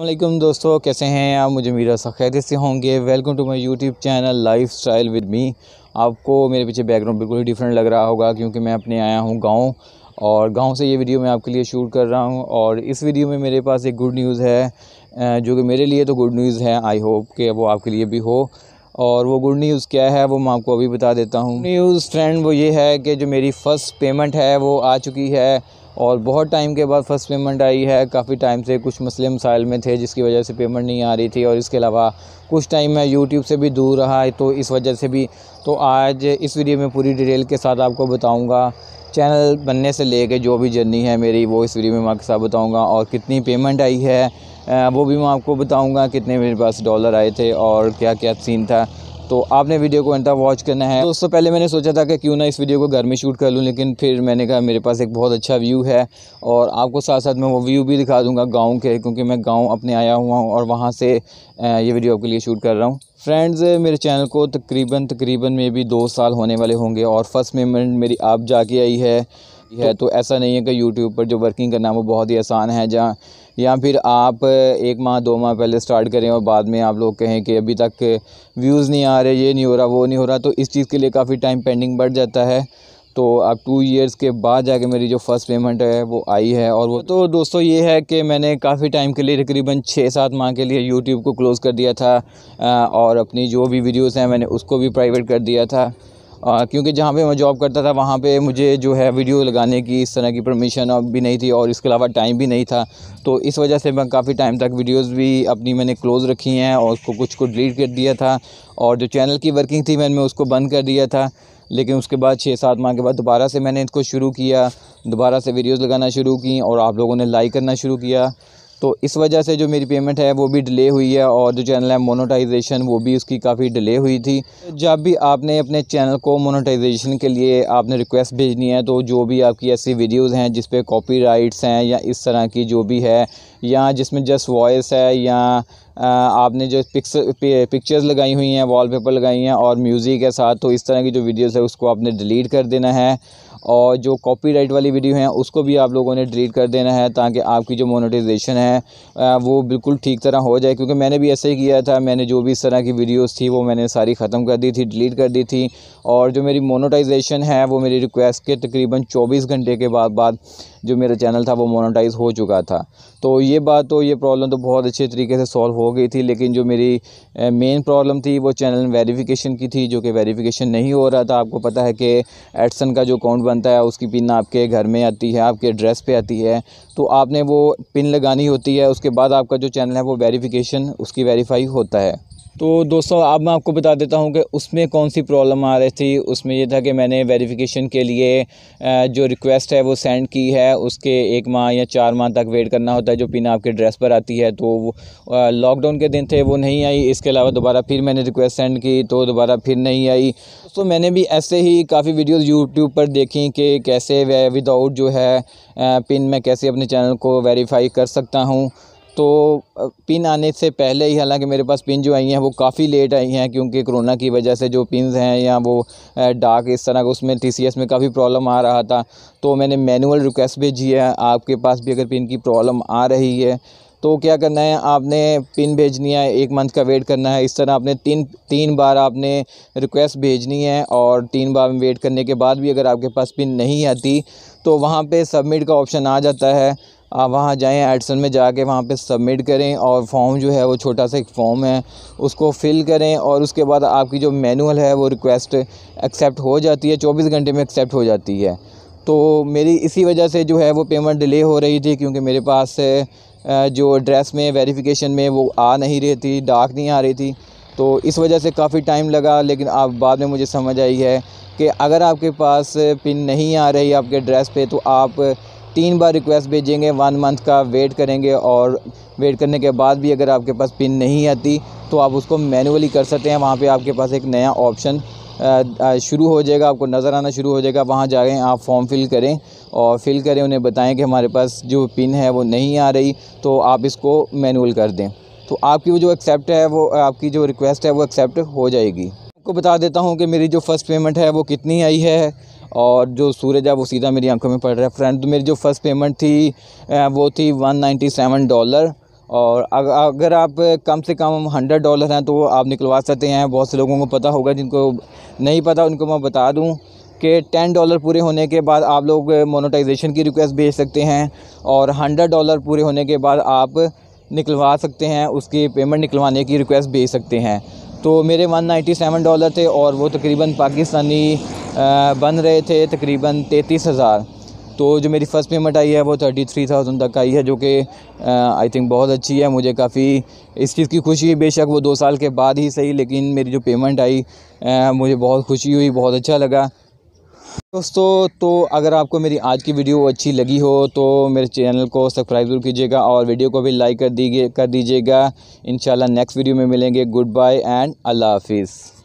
अल्लाम दोस्तों कैसे हैं आप मुझे मेरा खैरियत से होंगे welcome to my YouTube channel lifestyle with me आपको मेरे पीछे बैकग्राउंड बिल्कुल ही डिफरेंट लग रहा होगा क्योंकि मैं अपने आया हूँ गांव और गांव से ये वीडियो मैं आपके लिए शूट कर रहा हूँ और इस वीडियो में मेरे पास एक गुड न्यूज़ है जो कि मेरे लिए तो गुड न्यूज़ है आई होप कि वो आपके लिए भी हो और वो गुड न्यूज़ क्या है वो मैं आपको अभी बता देता हूँ न्यूज़ फ्रेंड वो ये है कि जो मेरी फ़र्स्ट पेमेंट है वो आ चुकी है और बहुत टाइम के बाद फ़र्स्ट पेमेंट आई है काफ़ी टाइम से कुछ मसले मसाइल में थे जिसकी वजह से पेमेंट नहीं आ रही थी और इसके अलावा कुछ टाइम मैं यूट्यूब से भी दूर रहा है तो इस वजह से भी तो आज इस वीडियो में पूरी डिटेल के साथ आपको बताऊँगा चैनल बनने से ले जो भी जर्नी है मेरी वो इस वीडियो में मैं आपके साथ बताऊँगा और कितनी पेमेंट आई है वो भी मैं आपको बताऊँगा कितने मेरे पास डॉलर आए थे और क्या क्या सीन था तो आपने वीडियो को एंटा वॉच करना है दोस्तों उससे पहले मैंने सोचा था कि क्यों ना इस वीडियो को घर में शूट कर लूँ लेकिन फिर मैंने कहा मेरे पास एक बहुत अच्छा व्यू है और आपको साथ साथ मैं वो व्यू भी दिखा दूँगा गाँव के क्योंकि मैं गाँव अपने आया हुआ हूँ और वहाँ से ये वीडियो आपके लिए शूट कर रहा हूँ फ्रेंड्स मेरे चैनल को तकरीबन तकरीबन में भी दो साल होने वाले होंगे और फर्स्ट मेमेंट मेरी आप जाके आई है है तो ऐसा नहीं है कि यूट्यूब पर जो वर्किंग करना वो बहुत ही आसान है जहाँ या फिर आप एक माह दो माह पहले स्टार्ट करें और बाद में आप लोग कहें कि अभी तक व्यूज़ नहीं आ रहे ये नहीं हो रहा वो नहीं हो रहा तो इस चीज़ के लिए काफ़ी टाइम पेंडिंग बढ़ जाता है तो अब टू इयर्स के बाद जाके मेरी जो फ़र्स्ट पेमेंट है वो आई है और वो तो दोस्तों ये है कि मैंने काफ़ी टाइम के लिए तकरीबन छः सात माह के लिए यूट्यूब को क्लोज़ कर दिया था और अपनी जो भी वीडियोस हैं मैंने उसको भी प्राइवेट कर दिया था क्योंकि जहाँ पे मैं जॉब करता था वहाँ पे मुझे जो है वीडियो लगाने की इस तरह की परमिशन अब भी नहीं थी और इसके अलावा टाइम भी नहीं था तो इस वजह से मैं काफ़ी टाइम तक वीडियोस भी अपनी मैंने क्लोज़ रखी हैं और उसको कुछ को डिलीट कर दिया था और जो चैनल की वर्किंग थी मैंने उसको बंद कर दिया था लेकिन उसके बाद छः सात माह के बाद दोबारा से मैंने इसको शुरू किया दोबारा से वीडियोज़ लगाना शुरू की और आप लोगों ने लाइक करना शुरू किया तो इस वजह से जो मेरी पेमेंट है वो भी डिले हुई है और जो चैनल है मोनोटाइजेशन वो भी उसकी काफ़ी डिले हुई थी जब भी आपने अपने चैनल को मोनोटाइजेशन के लिए आपने रिक्वेस्ट भेजनी है तो जो भी आपकी ऐसी वीडियोस हैं जिस पे कॉपीराइट्स हैं या इस तरह की जो भी है या जिसमें जस्ट वॉइस है या आपने जो पिक्स पिक्चर्स लगाई हुई हैं वॉल लगाई हैं और म्यूज़िक के साथ तो इस तरह की जो वीडियोज़ है उसको आपने डिलीट कर देना है और जो कॉपीराइट वाली वीडियो हैं उसको भी आप लोगों ने डिलीट कर देना है ताकि आपकी जो मोनेटाइजेशन है वो बिल्कुल ठीक तरह हो जाए क्योंकि मैंने भी ऐसे ही किया था मैंने जो भी इस तरह की वीडियोस थी वो मैंने सारी ख़त्म कर दी थी डिलीट कर दी थी और जो मेरी मोनोटाइजेशन है वो मेरी रिक्वेस्ट के तकरीबन चौबीस घंटे के बाद बाद जो मेरा चैनल था वो मोनोटाइज हो चुका था तो ये बात तो ये प्रॉब्लम तो बहुत अच्छे तरीके से सॉल्व हो गई थी लेकिन जो मेरी मेन प्रॉब्लम थी वो चैनल वेरीफिकेशन की थी जो कि वेरीफिकेशन नहीं हो रहा था आपको पता है कि एडसन का जो अकाउंट बनता है उसकी पिन आपके घर में आती है आपके एड्रेस पे आती है तो आपने वो पिन लगानी होती है उसके बाद आपका जो चैनल है वो वेरिफिकेशन उसकी वेरीफाई होता है तो दोस्तों अब मैं आपको बता देता हूँ कि उसमें कौन सी प्रॉब्लम आ रही थी उसमें यह था कि मैंने वेरिफिकेशन के लिए जो रिक्वेस्ट है वो सेंड की है उसके एक माह या चार माह तक वेट करना होता है जो पिन आपके ड्रेस पर आती है तो वो लॉकडाउन के दिन थे वो नहीं आई इसके अलावा दोबारा फिर मैंने रिक्वेस्ट सेंड की तो दोबारा फिर नहीं आई तो मैंने भी ऐसे ही काफ़ी वीडियोज़ यूट्यूब पर देखी कि कैसे विदाउट जो है पिन मैं कैसे अपने चैनल को वेरीफाई कर सकता हूँ तो पिन आने से पहले ही हालांकि मेरे पास पिन जो आई हैं वो काफ़ी लेट आई हैं क्योंकि कोरोना की वजह से जो पिन हैं या वो डाक इस तरह का उसमें टी में काफ़ी प्रॉब्लम आ रहा था तो मैंने मैनुअल रिक्वेस्ट भेजी है आपके पास भी अगर पिन की प्रॉब्लम आ रही है तो क्या करना है आपने पिन भेजनी है एक मंथ का वेट करना है इस तरह आपने तीन तीन बार आपने रिक्वेस्ट भेजनी है और तीन बार वेट करने के बाद भी अगर आपके पास पिन नहीं आती तो वहाँ पे सबमिट का ऑप्शन आ जाता है आप वहाँ जाएं एडसन में जाके वहाँ पे सबमिट करें और फॉर्म जो है वो छोटा सा एक फॉर्म है उसको फिल करें और उसके बाद आपकी जो मैनुअल है वो रिक्वेस्ट एक्सेप्ट हो जाती है चौबीस घंटे में एक्सेप्ट हो जाती है तो मेरी इसी वजह से जो है वो पेमेंट डिले हो रही थी क्योंकि मेरे पास जो एड्रेस में वेरीफिकेशन में वो आ नहीं रही थी डाक नहीं आ रही थी तो इस वजह से काफ़ी टाइम लगा लेकिन आप बाद में मुझे समझ आई है कि अगर आपके पास पिन नहीं आ रही आपके एड्रेस पे तो आप तीन बार रिक्वेस्ट भेजेंगे वन मंथ का वेट करेंगे और वेट करने के बाद भी अगर आपके पास पिन नहीं आती तो आप उसको मैनुअली कर सकते हैं वहाँ पे आपके पास एक नया ऑप्शन शुरू हो जाएगा आपको नज़र आना शुरू हो जाएगा वहाँ जाएँ आप फॉर्म फिल करें और फिल करें उन्हें बताएं कि हमारे पास जो पिन है वो नहीं आ रही तो आप इसको मैनुअल कर दें तो आपकी वो जो एक्सेप्ट है वो आपकी जो रिक्वेस्ट है वो एक्सेप्ट हो जाएगी आपको बता देता हूँ कि मेरी जो फ़र्स्ट पेमेंट है वो कितनी आई है और जो सूरज है वो सीधा मेरी आंखों में पड़ रहा है फ्रेंड मेरी जो फ़र्स्ट पेमेंट थी वो थी वन डॉलर और अगर आप कम से कम हंड्रेड डॉलर हैं तो आप निकलवा सकते हैं बहुत से लोगों को पता होगा जिनको नहीं पता उनको मैं बता दूं कि टेन डॉलर पूरे होने के बाद आप लोग मोनोटाइजेशन की रिक्वेस्ट भेज सकते हैं और हंड्रेड डॉलर पूरे होने के बाद आप निकलवा सकते हैं उसकी पेमेंट निकलवाने की रिक्वेस्ट भेज सकते हैं तो मेरे वन नाइन्टी सेवन डॉलर थे और वो तकरीबन पाकिस्तानी बन रहे थे तकरीबन तैंतीस हज़ार तो जो मेरी फ़र्स्ट पेमेंट आई है वो थर्टी थ्री थाउजेंड तक आई है जो कि आई थिंक बहुत अच्छी है मुझे काफ़ी इस चीज़ की खुशी बेशक वो दो साल के बाद ही सही लेकिन मेरी जो पेमेंट आई आ, मुझे बहुत खुशी हुई बहुत अच्छा लगा दोस्तों तो अगर आपको मेरी आज की वीडियो अच्छी लगी हो तो मेरे चैनल को सब्सक्राइब जरूर कीजिएगा और वीडियो को भी लाइक कर दीजिए कर दीजिएगा इन नेक्स्ट वीडियो में मिलेंगे गुड बाय एंड अल्लाह हाफिज़